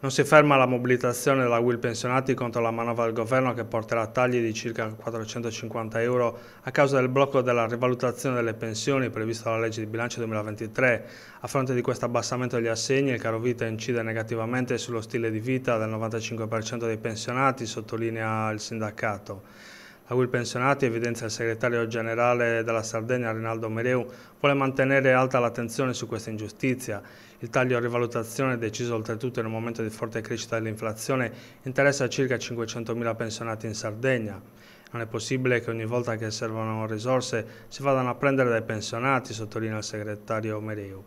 Non si ferma la mobilitazione della Will Pensionati contro la manovra del governo che porterà tagli di circa 450 euro a causa del blocco della rivalutazione delle pensioni previsto dalla legge di bilancio 2023. A fronte di questo abbassamento degli assegni, il caro vita incide negativamente sullo stile di vita del 95% dei pensionati, sottolinea il sindacato a cui il pensionato, evidenzia il segretario generale della Sardegna Rinaldo Mereu, vuole mantenere alta l'attenzione su questa ingiustizia. Il taglio a rivalutazione, deciso oltretutto in un momento di forte crescita dell'inflazione, interessa circa 500.000 pensionati in Sardegna. Non è possibile che ogni volta che servono risorse si vadano a prendere dai pensionati, sottolinea il segretario Mereu.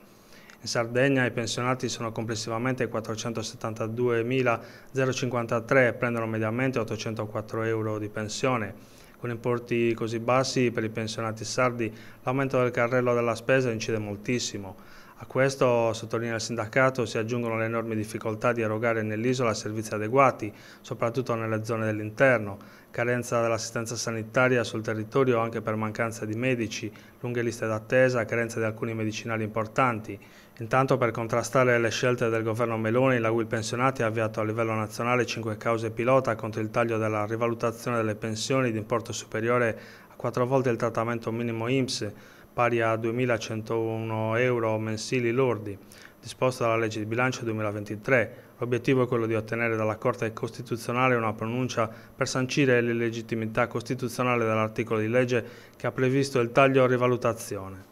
In Sardegna i pensionati sono complessivamente 472.053 e prendono mediamente 804 euro di pensione. Con importi così bassi per i pensionati sardi l'aumento del carrello della spesa incide moltissimo. A questo, sottolinea il sindacato, si aggiungono le enormi difficoltà di erogare nell'isola servizi adeguati, soprattutto nelle zone dell'interno, carenza dell'assistenza sanitaria sul territorio anche per mancanza di medici, lunghe liste d'attesa, carenza di alcuni medicinali importanti. Intanto per contrastare le scelte del governo Meloni, la UIL Pensionati ha avviato a livello nazionale cinque cause pilota contro il taglio della rivalutazione delle pensioni di importo superiore a quattro volte il trattamento minimo IMSS, pari a 2.101 euro mensili lordi, disposta dalla legge di bilancio 2023. L'obiettivo è quello di ottenere dalla Corte Costituzionale una pronuncia per sancire l'illegittimità costituzionale dell'articolo di legge che ha previsto il taglio a rivalutazione.